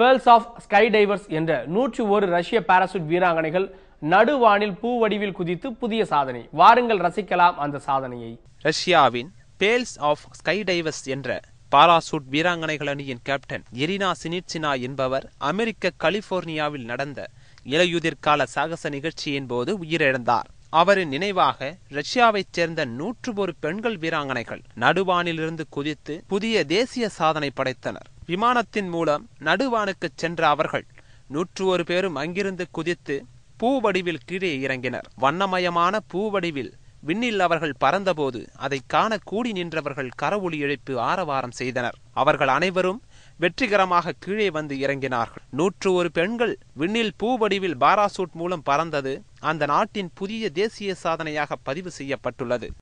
pearls of sky divers என்ற நூற்றி ஒரு ரஷ்ய பாராசூட் வீராங்கனைகள் நடுவானில் பூ வடிவில் குதித்து புதிய சாதனை வாருங்கள் ரசிக்கலாம் அந்த சாதனையை ரஷ்யாவின் பேல்ஸ் ஆஃப் ஸ்கை டைவர்ஸ் என்ற பாராசூட் வீராங்கனைகள் அணியின் கேப்டன் எரினா சினிட்சினா என்பவர் அமெரிக்க கலிபோர்னியாவில் நடந்த இலையுதிர்கால சாகச நிகழ்ச்சியின் போது உயிரிழந்தார் அவரின் நினைவாக ரஷ்யாவைச் சேர்ந்த நூற்று ஒரு பெண்கள் வீராங்கனைகள் நடுவானிலிருந்து குதித்து புதிய தேசிய சாதனை படைத்தனர் விமானத்தின் மூலம் நடுவானுக்குச் சென்ற அவர்கள் நூற்று ஒரு பேரும் அங்கிருந்து குதித்து பூவடிவில் கீழே இறங்கினர் வண்ணமயமான பூவடிவில் விண்ணில் அவர்கள் பறந்தபோது அதை காண கூடி நின்றவர்கள் கரவொளி இழைப்பு ஆரவாரம் செய்தனர் அவர்கள் அனைவரும் வெற்றிகரமாக கீழே வந்து இறங்கினார்கள் நூற்று ஒரு பெண்கள் விண்ணில் பூ வடிவில் பாராசூட் மூலம் பறந்தது அந்த நாட்டின் புதிய தேசிய சாதனையாக பதிவு செய்யப்பட்டுள்ளது